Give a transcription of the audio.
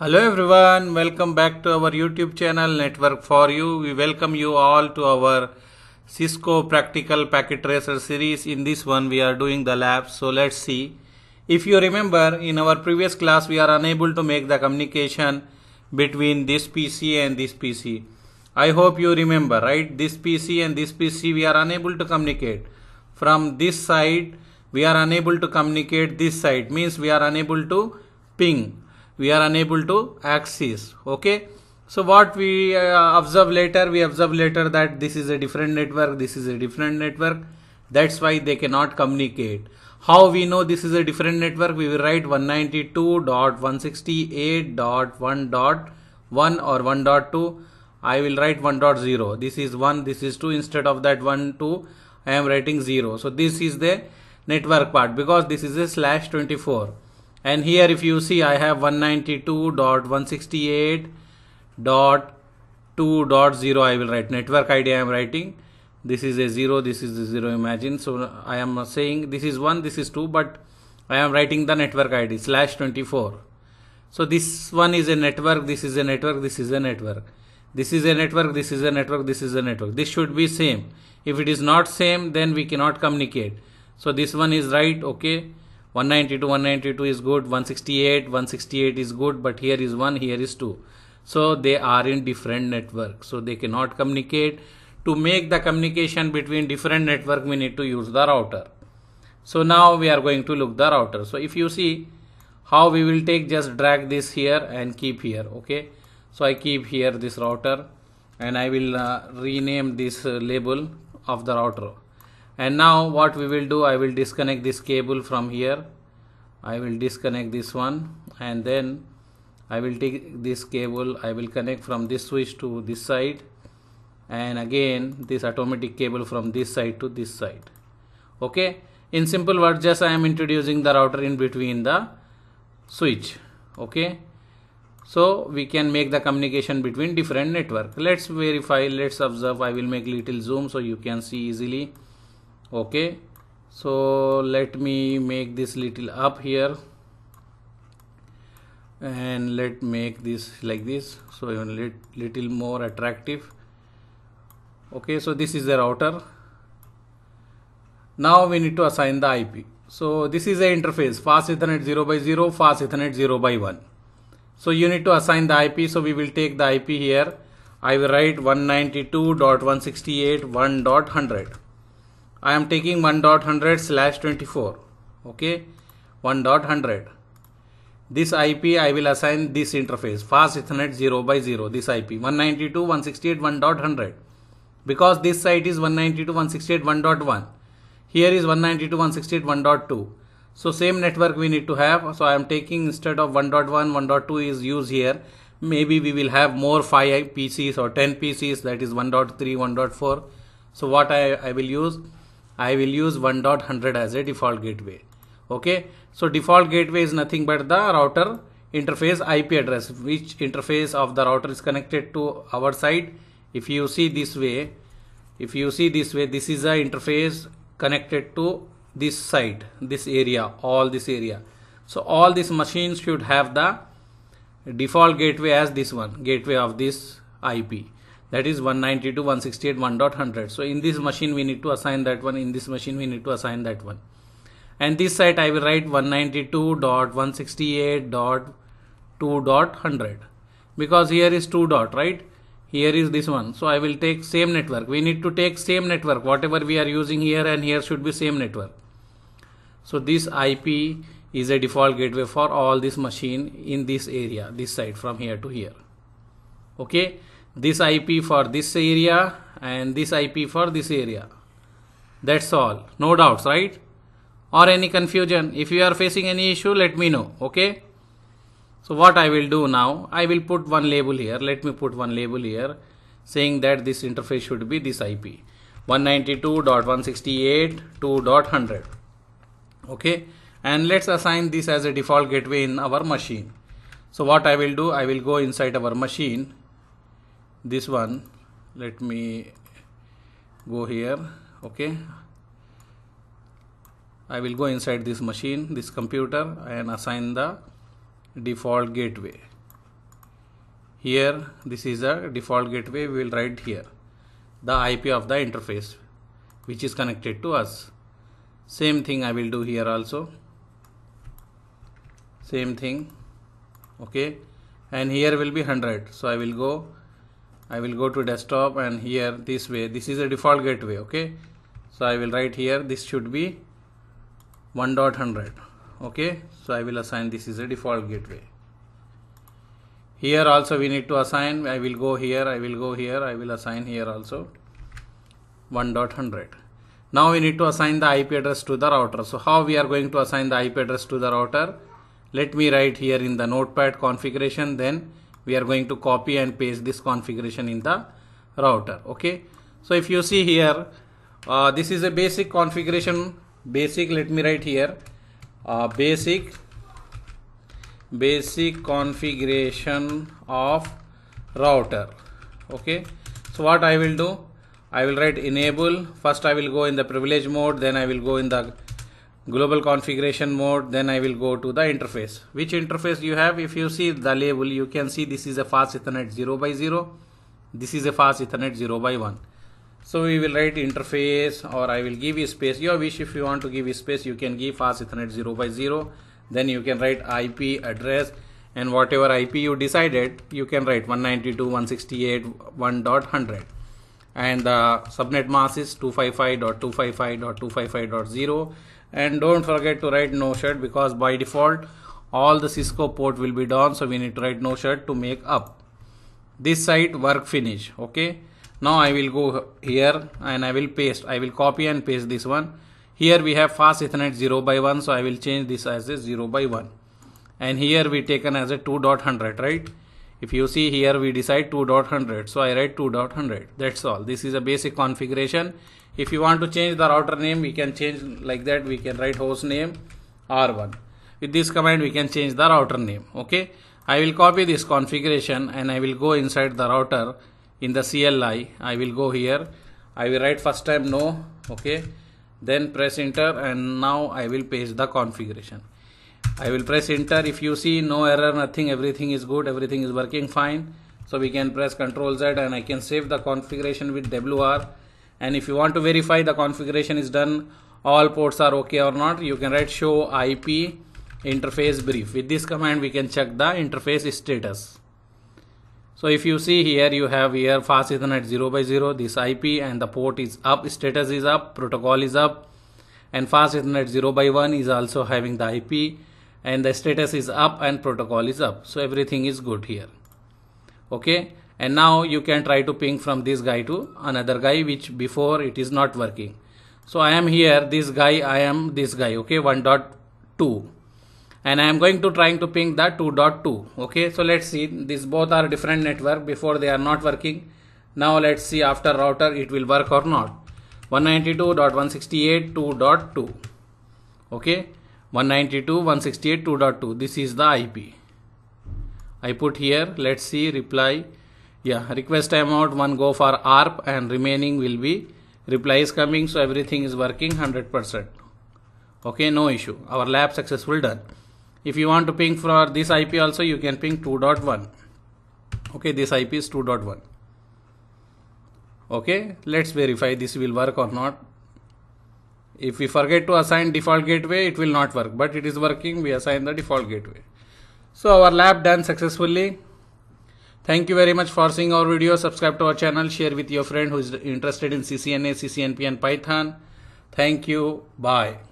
Hello everyone, welcome back to our YouTube channel Network for You. We welcome you all to our Cisco Practical Packet Tracer series. In this one we are doing the lab. So let's see. If you remember in our previous class we are unable to make the communication between this PC and this PC. I hope you remember right this PC and this PC we are unable to communicate. From this side we are unable to communicate this side means we are unable to ping we are unable to access okay so what we uh, observe later we observe later that this is a different network this is a different network that's why they cannot communicate how we know this is a different network we will write 192.168.1.1 or 1.2 I will write 1.0 this is 1 this is 2 instead of that 1 2 I am writing 0 so this is the network part because this is a slash 24 and here if you see I have 192.168.2.0 I will write network ID I am writing this is a 0 this is a 0 imagine so I am saying this is 1 this is 2 but I am writing the network ID slash 24 so this one is a network this is a network this is a network this is a network this is a network this is a network this should be same if it is not same then we cannot communicate so this one is right okay 190 to 192 is good 168 168 is good but here is 1 here is 2 so they are in different network so they cannot communicate to make the communication between different network we need to use the router so now we are going to look the router so if you see how we will take just drag this here and keep here okay so i keep here this router and i will uh, rename this uh, label of the router and now what we will do I will disconnect this cable from here I will disconnect this one and then I will take this cable I will connect from this switch to this side and again this automatic cable from this side to this side okay in simple words just I am introducing the router in between the switch okay so we can make the communication between different network let's verify let's observe I will make little zoom so you can see easily okay so let me make this little up here and let make this like this so even little more attractive okay so this is the router now we need to assign the ip so this is the interface fast ethernet 0 by 0 fast ethernet 0 by 1 so you need to assign the ip so we will take the ip here i will write 192.168.1.100 I am taking 1.100 slash 24 okay 1.100 this IP I will assign this interface fast ethernet 0 by 0 this IP 192.168.1.100 because this site is 192.168.1.1 here is 192.168.1.2 so same network we need to have so I am taking instead of 1.1 1.2 is used here maybe we will have more 5 PCs or 10 PCs that is 1.3 1.4 so what I, I will use I will use 1.100 as a default gateway. Okay. So default gateway is nothing but the router interface IP address which interface of the router is connected to our site. If you see this way, if you see this way, this is the interface connected to this site, this area, all this area. So all these machines should have the default gateway as this one, gateway of this IP that is 192 168 1.100 so in this machine we need to assign that one in this machine we need to assign that one and this site i will write 192.168.2.100 because here is 2 dot right here is this one so i will take same network we need to take same network whatever we are using here and here should be same network so this ip is a default gateway for all this machine in this area this side from here to here okay this IP for this area and this IP for this area. That's all. No doubts, right? Or any confusion. If you are facing any issue, let me know. Okay. So what I will do now, I will put one label here. Let me put one label here saying that this interface should be this IP 192.168.2.100. Okay. And let's assign this as a default gateway in our machine. So what I will do, I will go inside our machine this one let me go here okay I will go inside this machine this computer and assign the default gateway here this is a default gateway we will write here the IP of the interface which is connected to us same thing I will do here also same thing okay and here will be 100 so I will go I will go to desktop and here this way this is a default gateway okay so I will write here this should be 1.100 okay so I will assign this is a default gateway here also we need to assign I will go here I will go here I will assign here also 1.100 now we need to assign the IP address to the router so how we are going to assign the IP address to the router let me write here in the notepad configuration then we are going to copy and paste this configuration in the router okay so if you see here uh, this is a basic configuration basic let me write here uh, basic basic configuration of router okay so what I will do I will write enable first I will go in the privilege mode then I will go in the global configuration mode then I will go to the interface which interface you have if you see the label you can see this is a fast ethernet 0 by 0 this is a fast ethernet 0 by 1 so we will write interface or I will give you space your wish if you want to give you space you can give fast ethernet 0 by 0 then you can write IP address and whatever IP you decided you can write 192.168.1.100 and the uh, subnet mask is 255.255.255.0 and don't forget to write no shirt because by default all the Cisco port will be down so we need to write no shirt to make up this site work finish okay now I will go here and I will paste I will copy and paste this one here we have fast ethernet 0 by 1 so I will change this as a 0 by 1 and here we taken as a 2.100 right if you see here we decide 2.100 so I write 2.100 that's all this is a basic configuration if you want to change the router name we can change like that we can write host name R1 with this command we can change the router name okay I will copy this configuration and I will go inside the router in the CLI I will go here I will write first time no okay then press enter and now I will paste the configuration I will press enter if you see no error nothing everything is good everything is working fine so we can press ctrl z and I can save the configuration with WR and if you want to verify the configuration is done all ports are okay or not you can write show IP interface brief with this command we can check the interface status so if you see here you have here fast ethernet 0 by 0 this IP and the port is up status is up protocol is up and fast ethernet 0 by 1 is also having the IP and the status is up and protocol is up so everything is good here okay and now you can try to ping from this guy to another guy which before it is not working so i am here this guy i am this guy okay 1.2 and i am going to trying to ping that 2.2 okay so let's see these both are different network before they are not working now let's see after router it will work or not 192.168.2.2 okay 192.168.2.2 this is the IP I put here let's see reply yeah request timeout one go for ARP and remaining will be replies coming so everything is working 100% okay no issue our lab successful done if you want to ping for this IP also you can ping 2.1 okay this IP is 2.1 okay let's verify this will work or not if we forget to assign default gateway, it will not work, but it is working. We assign the default gateway. So our lab done successfully. Thank you very much for seeing our video. Subscribe to our channel. Share with your friend who is interested in CCNA, CCNP and Python. Thank you. Bye.